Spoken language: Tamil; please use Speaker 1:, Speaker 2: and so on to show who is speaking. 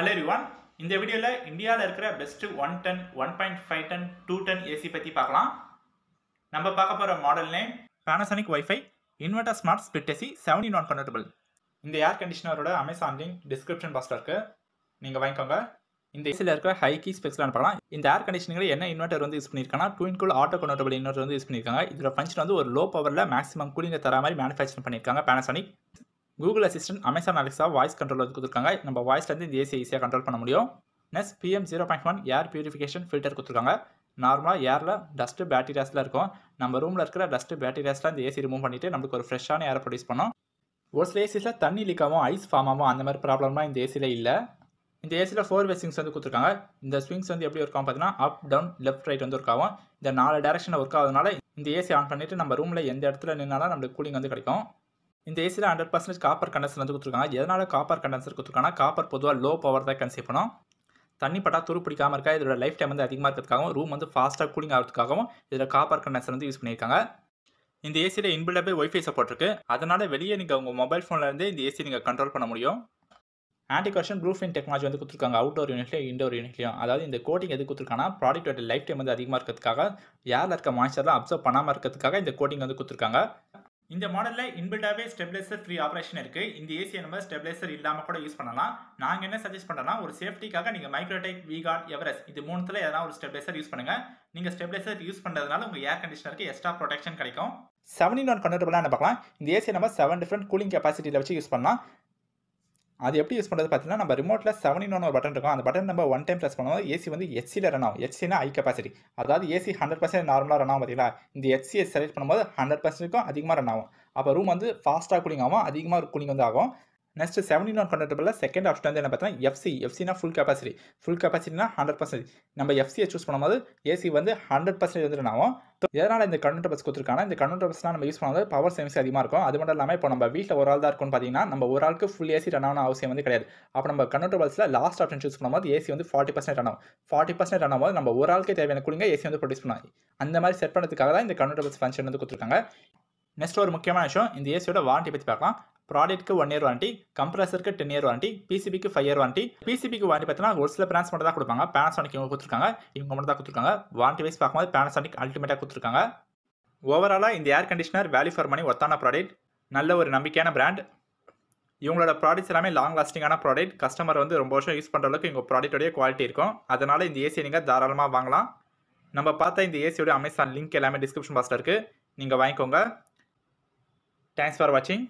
Speaker 1: ஹலோ ரிவான் இந்த வீடியோவில் இந்தியாவில் இருக்கிற best one ten one point five ten two ten AC பற்றி பார்க்கலாம் நம்ம பார்க்க போகிற model name Panasonic wifi inverter smart split AC seventy நான் கன்வெர்டபுள் இந்த ஏர் கண்டிஷனரோட அமேசான் லிங்க் டிஸ்கிரிப்ஷன் பாக்ஸில் இருக்குது நீங்கள் வாங்கிக்கோங்க இந்த ஏசியில் இருக்கிற ஹை கீ ஸ்பெக்ஸ்லாம் பார்க்கலாம் இந்த ஏர் கண்டிஷனில் என்ன இன்வெர்டர் வந்து யூஸ் பண்ணியிருக்காங்கன்னா டூ இன்குள் ஆட்டோ கன்வெர்டபிள் இன்வெர்டர் வந்து யூஸ் பண்ணியிருக்காங்க இதில் ஃபங்க்ஷன் வந்து ஒரு லோ பவரில் மேக்ஸிமம் கூலிங்கை தர மாதிரி மேனுஃபேக்சர் பண்ணியிருக்காங்க Panasonic Google assistant Amazon Alexa voice control வந்து கொடுத்துருக்காங்க நம்ம வாய்ஸ்லேருந்து இந்த ஏசி ஈஸியாக கண்ட்ரோல் பண்ண முடியும் next PM zero point one air purification filter கொடுத்துருக்காங்க நார்மலாக ஏரில் டஸ்ட்டு பேட்டீரியாஸில் இருக்கும் நம்ம ரூமில் இருக்கிற டஸ்ட்டு பேக்டீரியாஸ்லாம் அந்த ஏசி ரிமூவ் பண்ணிவிட்டு நம்மளுக்கு ஒரு ஃப்ரெஷ்ஷான ஏரை ப்ரொடியூஸ் பண்ணும் ஒரு சில ஏசியில் தண்ணி லீக்காகவும் ஐஸ் ஃபார்மாகவும் அந்த மாதிரி ப்ராப்ளமாக இந்த ஏசியில் இல்லை இந்த ஏசியில் ஃபோர் வே ஸ்விங்ஸ் வந்து கொடுத்துருக்காங்க இந்த ஸ்விங்ஸ் வந்து எப்படி ஒர்க்காகும் பார்த்தீங்கன்னா அப் டவுன் லெஃப்ட் ரைட் வந்து ஒர்க் ஆகும் இந்த நாலு டேரக்ஷனில் ஒர்க் ஆகுதுனால இந்த ஏசி ஆன் பண்ணிவிட்டு நம்ம ரூமில் எந்த இடத்துல நின்னாலும் நம்மளுக்கு கூலிங் வந்து கிடைக்கும் இந்த ஏசியில் ஹண்ட்ரட் பர்சன்டேஜ் காப்பர் கண்டன்சர் வந்து கொடுத்துருக்காங்க எதனால் காப்பர் கண்டன்சர் கொடுத்துருக்காங்கன்னா காப்பர் பொதுவாக லோ பவர் தான் கன்சீவ் பண்ணோம் தண்ணி பட்டா துரு பிடிக்காமல் இருக்கா இதோட லைஃப் டைம் வந்து அதிகமாக இருக்கிறதுக்காகவும் ரூம் வந்து ஃபாஸ்ட்டாக கூலிங் ஆகிறதுக்காகவும் இதில் காப்பர் கண்டன்சர் வந்து யூஸ் பண்ணியிருக்காங்க இந்த ஏசியில் இன்பில்டபே ஒய்ஃபை சப்போர்ட் இருக்குது அதனால் வெளியே நீங்கள் உங்கள் மொபைல் ஃபோன்லேருந்து இந்த ஏசி நீங்கள் கண்ட்ரோல் பண்ண முடியும் ஆன்டி கர்ஷன் ப்ரூஃபிங் டெக்னாலஜி வந்து கொடுத்துருக்காங்க அவுட்டோர் யூனிட்லையும் இண்டோர் யூனிட்லையும் அதாவது இந்த கோட்டிங் எது கொடுத்துருக்காங்கன்னா ப்ராடக்ட்டோட லைஃப் டைம் வந்து அதிகமாக இருக்கிறதுக்காக ஏரில் இருக்க மாய்ச்சர்லாம் அப்சர்வ் பண்ணாமல் இருக்கிறதுக்காக இந்த கோட்டிங் வந்து கொடுத்துருக்காங்க இந்த மாடலில் இன்பில்டாகவே ஸ்டெபிலைசர் ஃப்ரீ ஆப்ரேஷன் இருக்குது இந்த ஏசியை நம்ம ஸ்டெபிலைசர் இல்லாமல் கூட யூஸ் பண்ணலாம் நாங்கள் என்ன சஜெஸ்ட் பண்ணுறோம்னா ஒரு சேஃப்டிக்காக நீங்கள் மைக்ரோடெக் விகார்ட் எவரெஸ்ட் இது மூணுத்தில் எதனா ஒரு ஸ்டெபிலைசர் யூஸ் பண்ணுங்கள் நீங்கள் ஸ்டெபிலைசர் யூஸ் பண்ணுறதுனால உங்கள் ஏர் கண்டிஷனருக்கு எக்ஸ்ட்ரா ப்ரொடெக்ஷன் கிடைக்கும் செவன் இன் ஒன் கன்வெர்டபுளாக என்ன பார்க்கலாம் இந்த ஏசியை நம்ம செவன் டிஃப்ரெண்ட் கூலிங் கெப்பாசிட்டியில் வச்சு யூஸ் பண்ணலாம் அது எப்படி யூஸ் பண்ணுறது பார்த்தீங்கன்னா நம்ம ரிமோட்டில் ஒன் ஒரு பட்டன் இருக்கும் அந்த பட்டன் நம்ம ஒன் டைம் ப்ரெஸ் பண்ணுவோம் ஏசி வந்து எச்சியில் ரன் ஆகும் எச்சினா ஐ கெப்பாசிட்டி அதாவது ஏசி ஹண்ட்ரட் பர்சன்ட் நார்மலாக ரன் ஆகும் பார்த்தீங்களா இந்த எச்சியை செலக்ட் பண்ணும்போது ஹண்ட்ரட் பர்சன்ட்டுக்கும் அதிகமாக ரன் ஆகும் அப்போ ரூம் வந்து ஃபாஸ்ட்டாக கூலிங் ஆகும் அதிகமாக கூலிங் வந்து ஆகும் நெக்ஸ்ட் செவன்டீன் ஒன் கண்டபிளில் செகண்ட் ஆப்ஷன் வந்து என்ன பார்த்தீங்கன்னா எஃப்சி எஃப்சினா ஃபுல் கெப்பாசிட்டி ஃபுல் கெப்பாசிட்டினா ஹண்ட்ரட் பர்சன்டேஜ் நம்ம எஃப்சியை சூஸ் பண்ணும்போது ஏசி வந்து ஹண்ட்ரட் பர்சன்டேஜ் வந்து நாவும் எதனால் இந்த கன்வெர்டர் பஸ் கொடுத்துருக்காங்க இந்த கன்வெர்டர் பஸ்லாம் நம்ம யூஸ் பண்ணும்போது பவர் சேவிங்ஸ் அதிகமாக இருக்கும் அது மட்டும் இல்லாமல் இப்போ நம்ம வீட்டில் ஒரு ஆள் தான் இருக்கும்னு பார்த்தீங்கன்னா நம்ம ஒரு ஆளுக்கு ஃபுல் ஏசி ரன் ஆன அவசியம் வந்து கிடையாது அப்போ நம்ம கன்வெர்டர் பஸ்ஸில் லாஸ்ட் ஆப்ஷன் சூஸ் பண்ணும்போது ஏசி வந்து ஃபார்ட்டி பர்சன்ட் ரன் ஆகும் ஃபார்ட்டி பர்சன்ட் ரன் நம்ம ஒரு ஆளுக்கு தேவையான கூடிங்க ஏசி வந்து ப்ரொடியூஸ் பண்ணுவாங்க அந்த மாதிரி செட் பண்ணுறதுக்காக தான் இந்த கன்வெர்டர் பஸ் ஃபங்க்ஷன் வந்து கொடுத்துருக்காங்க நெக்ஸ்ட் ஒரு முக்கியமான விஷயம் இந்த ஏசியோட வாரண்ட்டி பற்றி பார்க்கலாம் ப்ராடக்ட்க்கு ஒன் இயர் வாரண்டி கம்ப்ரஸருக்கு டென் இயர் வாரண்டி பிசிபிக்கு ஃபைவ் இயர் வாரண்டி பிசிபிக்கு வாரண்டி பார்த்தீங்கன்னா ஒரு சில பிராண்ட்ஸ் மட்டும் தான் கொடுப்பாங்க பேனசானிக் இவங்க கொடுத்துருக்காங்க இவங்க மட்டும் தான் கொடுத்துருக்காங்க வாரண்டி வைஸ் பார்க்கும்போது பேனசானிக் அல்டிமேட்டாக கொடுத்துருக்காங்க ஓவராலாக இந்த air conditioner value for money ஒத்தான ப்ராடக்ட் நல்ல ஒரு நம்பிக்கையான பிராண்ட் இவங்களோட ப்ராடக்ட்ஸ் எல்லாமே லாங் லாஸ்டிங்கான ப்ராடக்ட் கஸ்டமர் வந்து ரொம்ப வருஷம் யூஸ் பண்ணுற அளவுக்கு இவங்க ப்ராடக்ட்டோடைய குவாலிட்டி இருக்கும் அதனால் இந்த ஏசியை நீங்கள் தாராளமாக வாங்கலாம் நம்ம பார்த்தா இந்த ஏசியோட அமேசான் லிங்க் எல்லாமே டிஸ்கிரிப்ஷன் பாக்ஸில் இருக்குது நீங்கள் வாங்கிக்கோங்க தேங்க்ஸ் ஃபார் வாட்சிங்